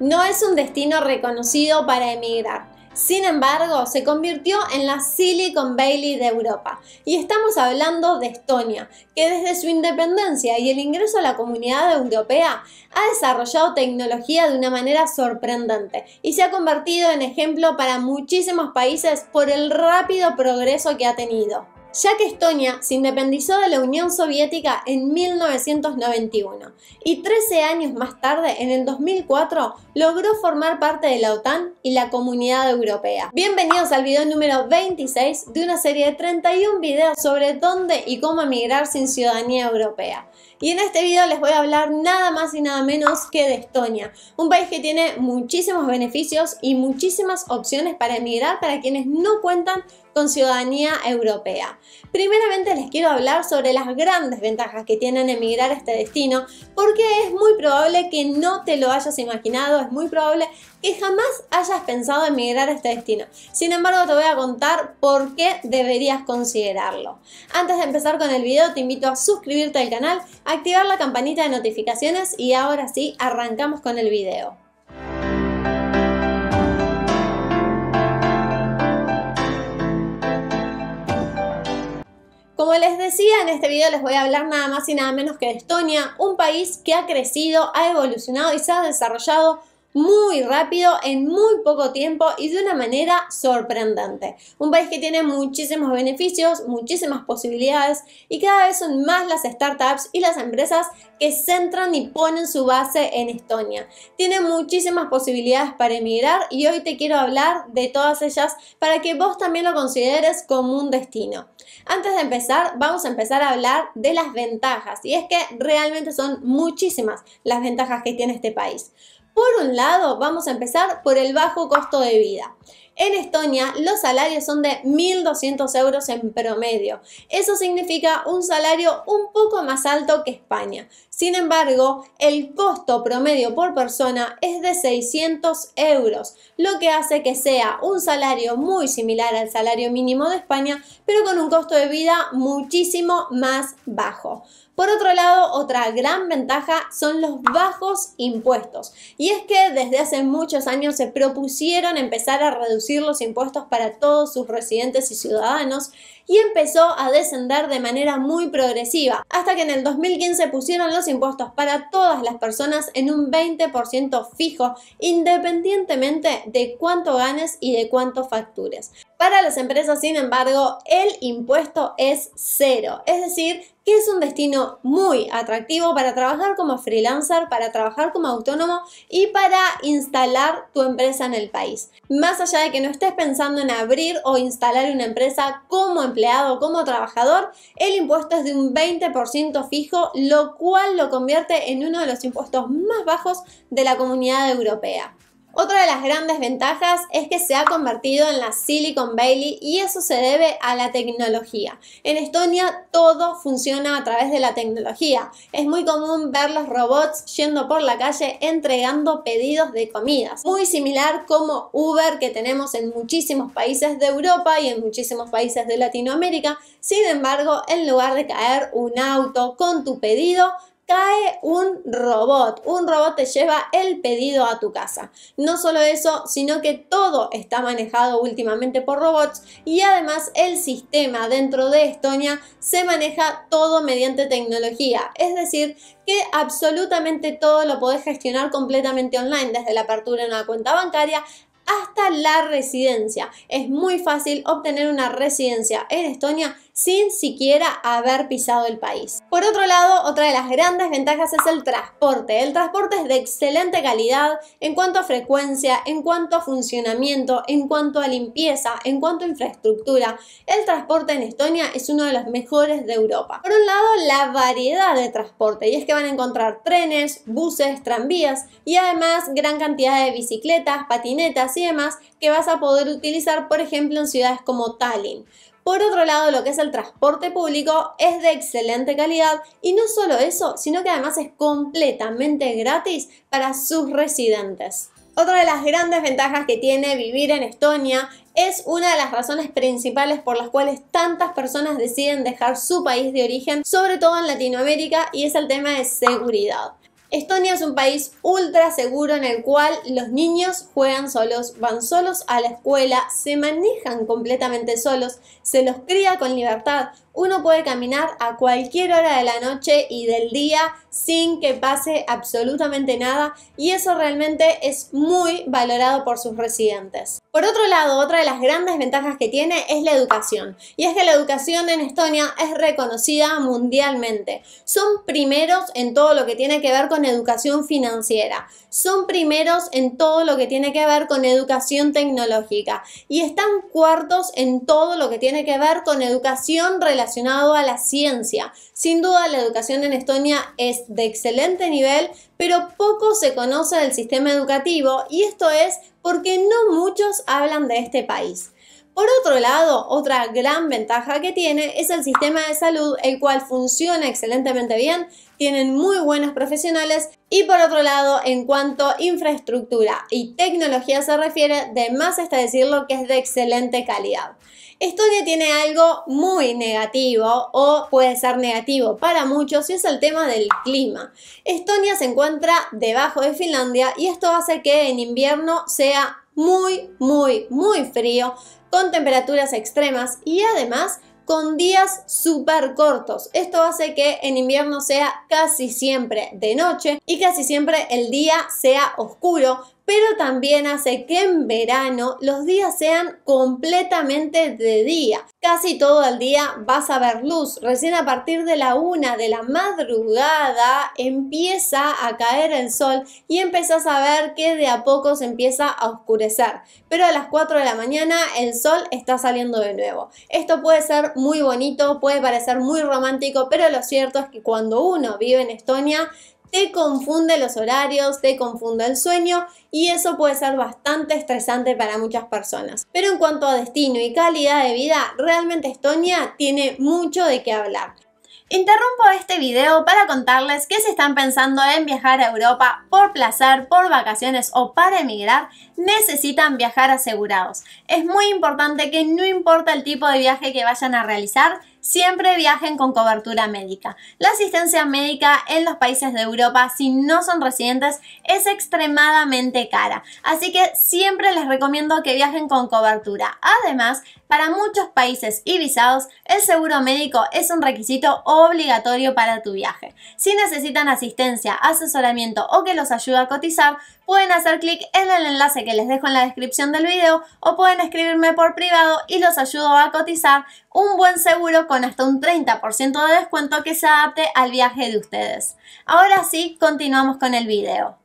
no es un destino reconocido para emigrar. Sin embargo, se convirtió en la Silicon Valley de Europa. Y estamos hablando de Estonia, que desde su independencia y el ingreso a la comunidad europea ha desarrollado tecnología de una manera sorprendente y se ha convertido en ejemplo para muchísimos países por el rápido progreso que ha tenido ya que Estonia se independizó de la Unión Soviética en 1991 y 13 años más tarde, en el 2004, logró formar parte de la OTAN y la Comunidad Europea. Bienvenidos al video número 26 de una serie de 31 videos sobre dónde y cómo emigrar sin ciudadanía europea. Y en este video les voy a hablar nada más y nada menos que de Estonia, un país que tiene muchísimos beneficios y muchísimas opciones para emigrar para quienes no cuentan con ciudadanía europea. Primeramente les quiero hablar sobre las grandes ventajas que tienen emigrar a este destino, porque es muy probable que no te lo hayas imaginado, es muy probable que jamás hayas pensado emigrar a este destino. Sin embargo, te voy a contar por qué deberías considerarlo. Antes de empezar con el video, te invito a suscribirte al canal, activar la campanita de notificaciones y ahora sí, arrancamos con el video. Como les decía, en este video les voy a hablar nada más y nada menos que de Estonia, un país que ha crecido, ha evolucionado y se ha desarrollado muy rápido, en muy poco tiempo y de una manera sorprendente. Un país que tiene muchísimos beneficios, muchísimas posibilidades y cada vez son más las startups y las empresas que centran y ponen su base en Estonia. Tiene muchísimas posibilidades para emigrar y hoy te quiero hablar de todas ellas para que vos también lo consideres como un destino. Antes de empezar, vamos a empezar a hablar de las ventajas y es que realmente son muchísimas las ventajas que tiene este país. Por un lado, vamos a empezar por el bajo costo de vida. En Estonia los salarios son de 1.200 euros en promedio. Eso significa un salario un poco más alto que España. Sin embargo, el costo promedio por persona es de 600 euros, lo que hace que sea un salario muy similar al salario mínimo de España, pero con un costo de vida muchísimo más bajo. Por otro lado, otra gran ventaja son los bajos impuestos. Y es que desde hace muchos años se propusieron empezar a reducir los impuestos para todos sus residentes y ciudadanos y empezó a descender de manera muy progresiva, hasta que en el 2015 pusieron los impuestos para todas las personas en un 20% fijo, independientemente de cuánto ganes y de cuánto factures. Para las empresas, sin embargo, el impuesto es cero, es decir, que es un destino muy atractivo para trabajar como freelancer, para trabajar como autónomo y para instalar tu empresa en el país. Más allá de que no estés pensando en abrir o instalar una empresa como empleado o como trabajador, el impuesto es de un 20% fijo, lo cual lo convierte en uno de los impuestos más bajos de la comunidad europea. Otra de las grandes ventajas es que se ha convertido en la Silicon Valley y eso se debe a la tecnología. En Estonia todo funciona a través de la tecnología. Es muy común ver los robots yendo por la calle entregando pedidos de comidas. Muy similar como Uber que tenemos en muchísimos países de Europa y en muchísimos países de Latinoamérica. Sin embargo, en lugar de caer un auto con tu pedido, cae un robot. Un robot te lleva el pedido a tu casa. No solo eso, sino que todo está manejado últimamente por robots y además el sistema dentro de Estonia se maneja todo mediante tecnología. Es decir, que absolutamente todo lo podés gestionar completamente online, desde la apertura de una cuenta bancaria hasta la residencia. Es muy fácil obtener una residencia en Estonia sin siquiera haber pisado el país. Por otro lado, otra de las grandes ventajas es el transporte. El transporte es de excelente calidad en cuanto a frecuencia, en cuanto a funcionamiento, en cuanto a limpieza, en cuanto a infraestructura. El transporte en Estonia es uno de los mejores de Europa. Por un lado, la variedad de transporte, y es que van a encontrar trenes, buses, tranvías y además gran cantidad de bicicletas, patinetas y demás que vas a poder utilizar, por ejemplo, en ciudades como Tallinn. Por otro lado, lo que es el transporte público es de excelente calidad y no solo eso, sino que además es completamente gratis para sus residentes. Otra de las grandes ventajas que tiene vivir en Estonia es una de las razones principales por las cuales tantas personas deciden dejar su país de origen, sobre todo en Latinoamérica, y es el tema de seguridad. Estonia es un país ultra seguro en el cual los niños juegan solos, van solos a la escuela, se manejan completamente solos, se los cría con libertad, uno puede caminar a cualquier hora de la noche y del día sin que pase absolutamente nada y eso realmente es muy valorado por sus residentes. Por otro lado, otra de las grandes ventajas que tiene es la educación y es que la educación en Estonia es reconocida mundialmente. Son primeros en todo lo que tiene que ver con educación financiera, son primeros en todo lo que tiene que ver con educación tecnológica y están cuartos en todo lo que tiene que ver con educación relacionada relacionado a la ciencia. Sin duda la educación en Estonia es de excelente nivel, pero poco se conoce del sistema educativo y esto es porque no muchos hablan de este país. Por otro lado, otra gran ventaja que tiene es el sistema de salud, el cual funciona excelentemente bien tienen muy buenos profesionales y por otro lado, en cuanto a infraestructura y tecnología se refiere, de más está decirlo que es de excelente calidad. Estonia tiene algo muy negativo o puede ser negativo para muchos y es el tema del clima. Estonia se encuentra debajo de Finlandia y esto hace que en invierno sea muy, muy, muy frío, con temperaturas extremas y además con días súper cortos. Esto hace que en invierno sea casi siempre de noche y casi siempre el día sea oscuro, pero también hace que en verano los días sean completamente de día. Casi todo el día vas a ver luz. Recién a partir de la una de la madrugada empieza a caer el sol y empezás a ver que de a poco se empieza a oscurecer. Pero a las 4 de la mañana el sol está saliendo de nuevo. Esto puede ser muy bonito, puede parecer muy romántico, pero lo cierto es que cuando uno vive en Estonia te confunde los horarios, te confunde el sueño y eso puede ser bastante estresante para muchas personas. Pero en cuanto a destino y calidad de vida, realmente Estonia tiene mucho de qué hablar. Interrumpo este video para contarles que si están pensando en viajar a Europa por placer, por vacaciones o para emigrar, necesitan viajar asegurados. Es muy importante que no importa el tipo de viaje que vayan a realizar, siempre viajen con cobertura médica. La asistencia médica en los países de Europa, si no son residentes, es extremadamente cara, así que siempre les recomiendo que viajen con cobertura. Además, para muchos países y visados, el seguro médico es un requisito obligatorio para tu viaje. Si necesitan asistencia, asesoramiento o que los ayude a cotizar, pueden hacer clic en el enlace que les dejo en la descripción del video o pueden escribirme por privado y los ayudo a cotizar un buen seguro con hasta un 30% de descuento que se adapte al viaje de ustedes. Ahora sí, continuamos con el video.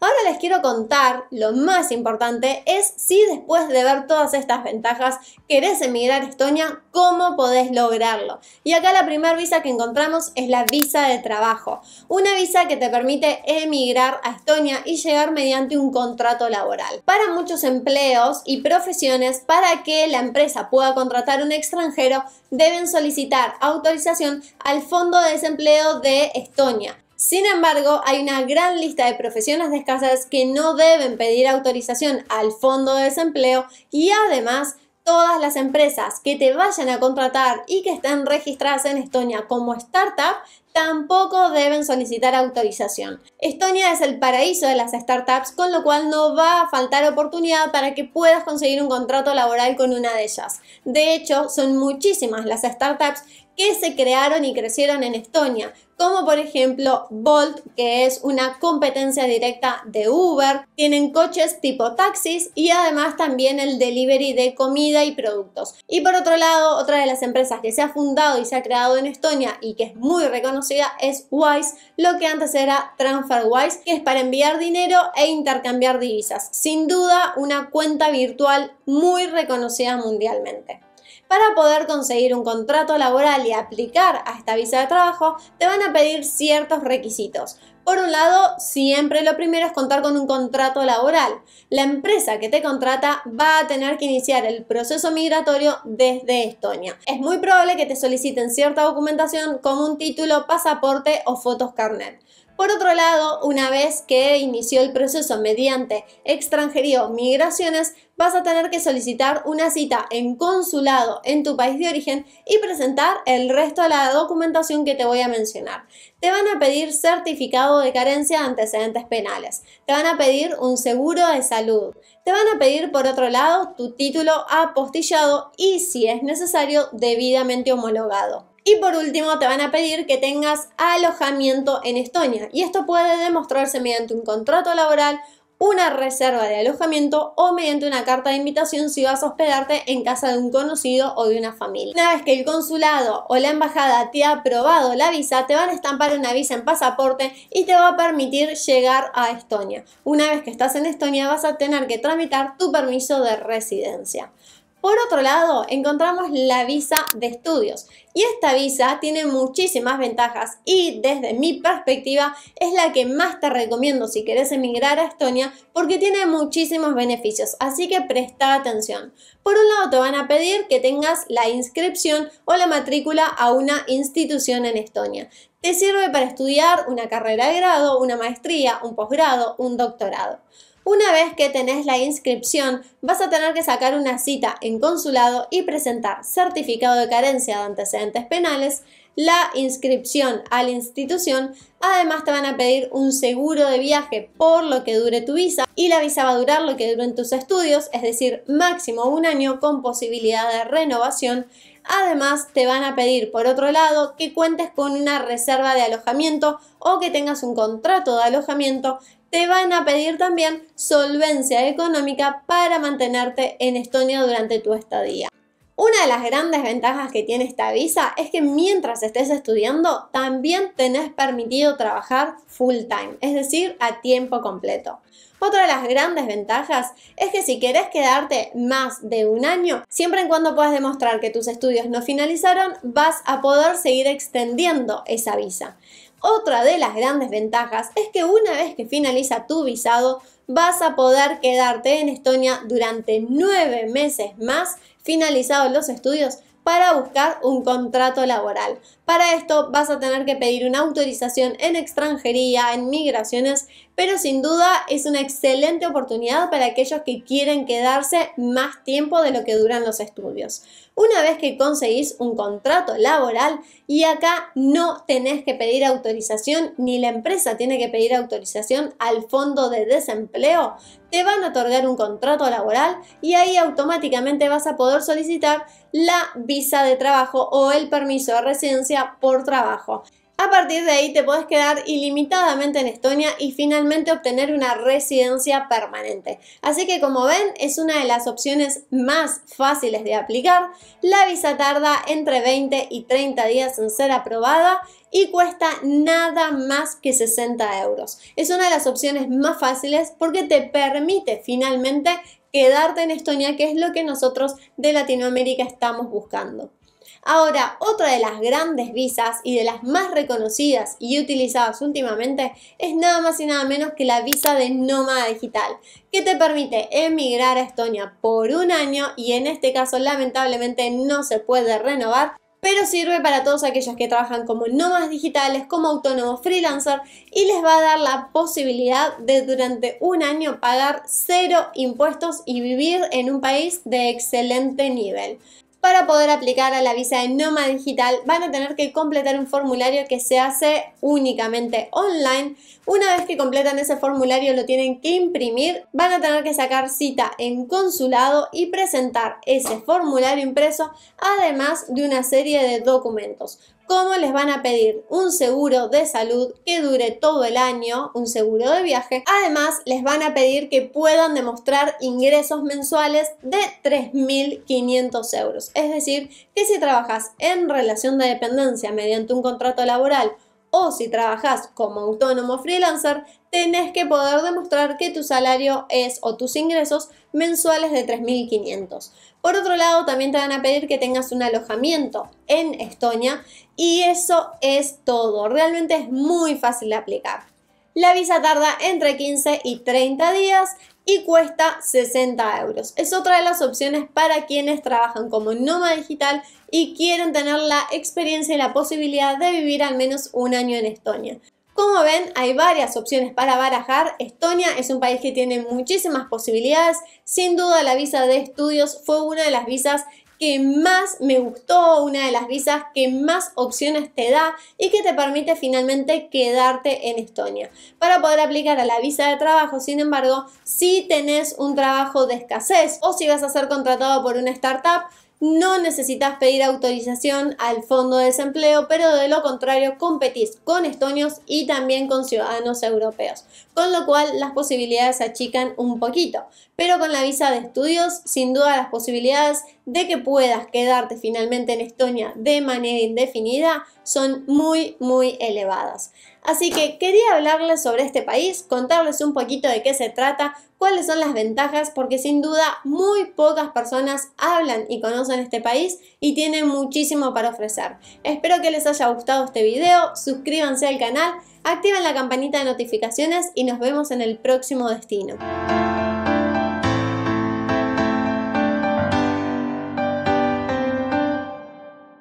Ahora les quiero contar, lo más importante es si después de ver todas estas ventajas querés emigrar a Estonia, cómo podés lograrlo. Y acá la primera visa que encontramos es la visa de trabajo, una visa que te permite emigrar a Estonia y llegar mediante un contrato laboral. Para muchos empleos y profesiones, para que la empresa pueda contratar a un extranjero, deben solicitar autorización al Fondo de Desempleo de Estonia. Sin embargo, hay una gran lista de profesiones escasas que no deben pedir autorización al Fondo de Desempleo y además todas las empresas que te vayan a contratar y que estén registradas en Estonia como startup tampoco deben solicitar autorización. Estonia es el paraíso de las startups, con lo cual no va a faltar oportunidad para que puedas conseguir un contrato laboral con una de ellas. De hecho, son muchísimas las startups que se crearon y crecieron en Estonia, como por ejemplo Bolt, que es una competencia directa de Uber, tienen coches tipo taxis y además también el delivery de comida y productos. Y por otro lado, otra de las empresas que se ha fundado y se ha creado en Estonia y que es muy reconocida es Wise, lo que antes era TransferWise, que es para enviar dinero e intercambiar divisas. Sin duda, una cuenta virtual muy reconocida mundialmente. Para poder conseguir un contrato laboral y aplicar a esta visa de trabajo, te van a pedir ciertos requisitos. Por un lado, siempre lo primero es contar con un contrato laboral. La empresa que te contrata va a tener que iniciar el proceso migratorio desde Estonia. Es muy probable que te soliciten cierta documentación como un título, pasaporte o fotos carnet. Por otro lado, una vez que inició el proceso mediante o migraciones, vas a tener que solicitar una cita en consulado en tu país de origen y presentar el resto de la documentación que te voy a mencionar. Te van a pedir certificado de carencia de antecedentes penales, te van a pedir un seguro de salud, te van a pedir por otro lado tu título apostillado y si es necesario debidamente homologado. Y por último, te van a pedir que tengas alojamiento en Estonia. Y esto puede demostrarse mediante un contrato laboral, una reserva de alojamiento o mediante una carta de invitación si vas a hospedarte en casa de un conocido o de una familia. Una vez que el consulado o la embajada te ha aprobado la visa, te van a estampar una visa en pasaporte y te va a permitir llegar a Estonia. Una vez que estás en Estonia vas a tener que tramitar tu permiso de residencia. Por otro lado, encontramos la visa de estudios y esta visa tiene muchísimas ventajas y desde mi perspectiva es la que más te recomiendo si querés emigrar a Estonia porque tiene muchísimos beneficios, así que presta atención. Por un lado te van a pedir que tengas la inscripción o la matrícula a una institución en Estonia. Te sirve para estudiar una carrera de grado, una maestría, un posgrado, un doctorado. Una vez que tenés la inscripción, vas a tener que sacar una cita en consulado y presentar certificado de carencia de antecedentes penales, la inscripción a la institución, además te van a pedir un seguro de viaje por lo que dure tu visa y la visa va a durar lo que duren tus estudios, es decir, máximo un año con posibilidad de renovación Además, te van a pedir, por otro lado, que cuentes con una reserva de alojamiento o que tengas un contrato de alojamiento. Te van a pedir también solvencia económica para mantenerte en Estonia durante tu estadía. Una de las grandes ventajas que tiene esta visa es que mientras estés estudiando también tenés permitido trabajar full time, es decir, a tiempo completo. Otra de las grandes ventajas es que si querés quedarte más de un año, siempre en cuando puedas demostrar que tus estudios no finalizaron, vas a poder seguir extendiendo esa visa. Otra de las grandes ventajas es que una vez que finaliza tu visado, vas a poder quedarte en Estonia durante nueve meses más finalizados los estudios para buscar un contrato laboral. Para esto vas a tener que pedir una autorización en extranjería, en migraciones pero sin duda es una excelente oportunidad para aquellos que quieren quedarse más tiempo de lo que duran los estudios. Una vez que conseguís un contrato laboral y acá no tenés que pedir autorización ni la empresa tiene que pedir autorización al fondo de desempleo, te van a otorgar un contrato laboral y ahí automáticamente vas a poder solicitar la visa de trabajo o el permiso de residencia por trabajo. A partir de ahí te puedes quedar ilimitadamente en Estonia y finalmente obtener una residencia permanente. Así que como ven es una de las opciones más fáciles de aplicar. La visa tarda entre 20 y 30 días en ser aprobada y cuesta nada más que 60 euros. Es una de las opciones más fáciles porque te permite finalmente quedarte en Estonia, que es lo que nosotros de Latinoamérica estamos buscando. Ahora, otra de las grandes visas y de las más reconocidas y utilizadas últimamente es nada más y nada menos que la visa de nómada digital, que te permite emigrar a Estonia por un año y en este caso lamentablemente no se puede renovar pero sirve para todos aquellos que trabajan como nómadas digitales, como autónomos freelancer y les va a dar la posibilidad de durante un año pagar cero impuestos y vivir en un país de excelente nivel para poder aplicar a la visa de nómada digital van a tener que completar un formulario que se hace únicamente online. Una vez que completan ese formulario lo tienen que imprimir, van a tener que sacar cita en consulado y presentar ese formulario impreso además de una serie de documentos cómo les van a pedir un seguro de salud que dure todo el año, un seguro de viaje. Además, les van a pedir que puedan demostrar ingresos mensuales de 3.500 euros. Es decir, que si trabajas en relación de dependencia mediante un contrato laboral o si trabajas como autónomo freelancer, tenés que poder demostrar que tu salario es o tus ingresos mensuales de 3.500. Por otro lado, también te van a pedir que tengas un alojamiento en Estonia y eso es todo. Realmente es muy fácil de aplicar. La visa tarda entre 15 y 30 días y cuesta 60 euros. Es otra de las opciones para quienes trabajan como noma digital y quieren tener la experiencia y la posibilidad de vivir al menos un año en Estonia. Como ven, hay varias opciones para barajar. Estonia es un país que tiene muchísimas posibilidades. Sin duda, la visa de estudios fue una de las visas que más me gustó, una de las visas que más opciones te da y que te permite finalmente quedarte en Estonia. Para poder aplicar a la visa de trabajo, sin embargo, si tenés un trabajo de escasez o si vas a ser contratado por una startup, no necesitas pedir autorización al fondo de desempleo, pero de lo contrario competís con estonios y también con ciudadanos europeos, con lo cual las posibilidades se achican un poquito. Pero con la visa de estudios, sin duda las posibilidades de que puedas quedarte finalmente en Estonia de manera indefinida son muy, muy elevadas. Así que quería hablarles sobre este país, contarles un poquito de qué se trata, cuáles son las ventajas, porque sin duda muy pocas personas hablan y conocen este país y tienen muchísimo para ofrecer. Espero que les haya gustado este video, suscríbanse al canal, activen la campanita de notificaciones y nos vemos en el próximo destino.